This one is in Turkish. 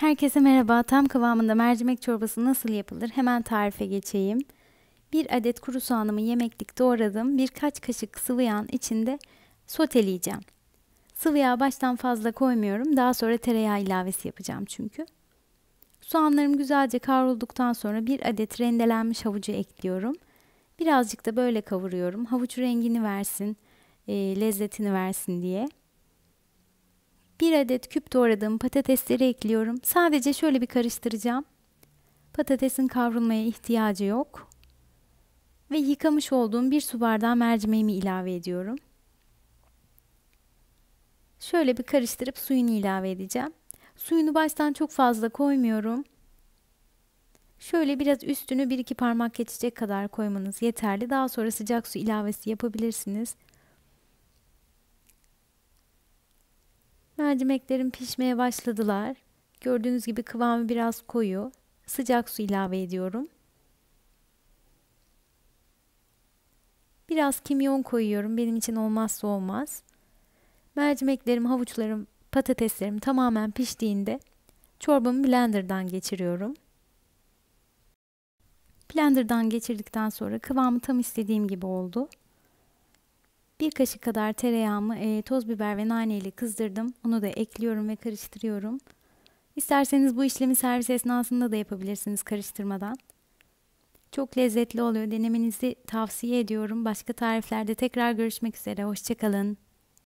Herkese merhaba. Tam kıvamında mercimek çorbası nasıl yapılır? Hemen tarife geçeyim. 1 adet kuru soğanımı yemeklik doğradım. Birkaç kaşık sıvı yağın içinde soteleyeceğim. Sıvı yağ baştan fazla koymuyorum. Daha sonra tereyağı ilavesi yapacağım çünkü. Soğanlarım güzelce kavrulduktan sonra bir adet rendelenmiş havucu ekliyorum. Birazcık da böyle kavuruyorum. Havuç rengini versin, e, lezzetini versin diye. 1 adet küp doğradığım patatesleri ekliyorum. Sadece şöyle bir karıştıracağım. Patatesin kavrulmaya ihtiyacı yok. Ve yıkamış olduğum bir su bardağı mercimeğimi ilave ediyorum. Şöyle bir karıştırıp suyunu ilave edeceğim. Suyunu baştan çok fazla koymuyorum. Şöyle biraz üstünü 1-2 parmak geçecek kadar koymanız yeterli. Daha sonra sıcak su ilavesi yapabilirsiniz. mercimeklerim pişmeye başladılar. Gördüğünüz gibi kıvamı biraz koyu. Sıcak su ilave ediyorum. Biraz kimyon koyuyorum. Benim için olmazsa olmaz. Mercimeklerim, havuçlarım, patateslerim tamamen piştiğinde çorbamı blenderdan geçiriyorum. Blenderdan geçirdikten sonra kıvamı tam istediğim gibi oldu. Bir kaşık kadar tereyağımı e, toz biber ve nane ile kızdırdım. Onu da ekliyorum ve karıştırıyorum. İsterseniz bu işlemi servis esnasında da yapabilirsiniz karıştırmadan. Çok lezzetli oluyor. Denemenizi tavsiye ediyorum. Başka tariflerde tekrar görüşmek üzere. Hoşçakalın.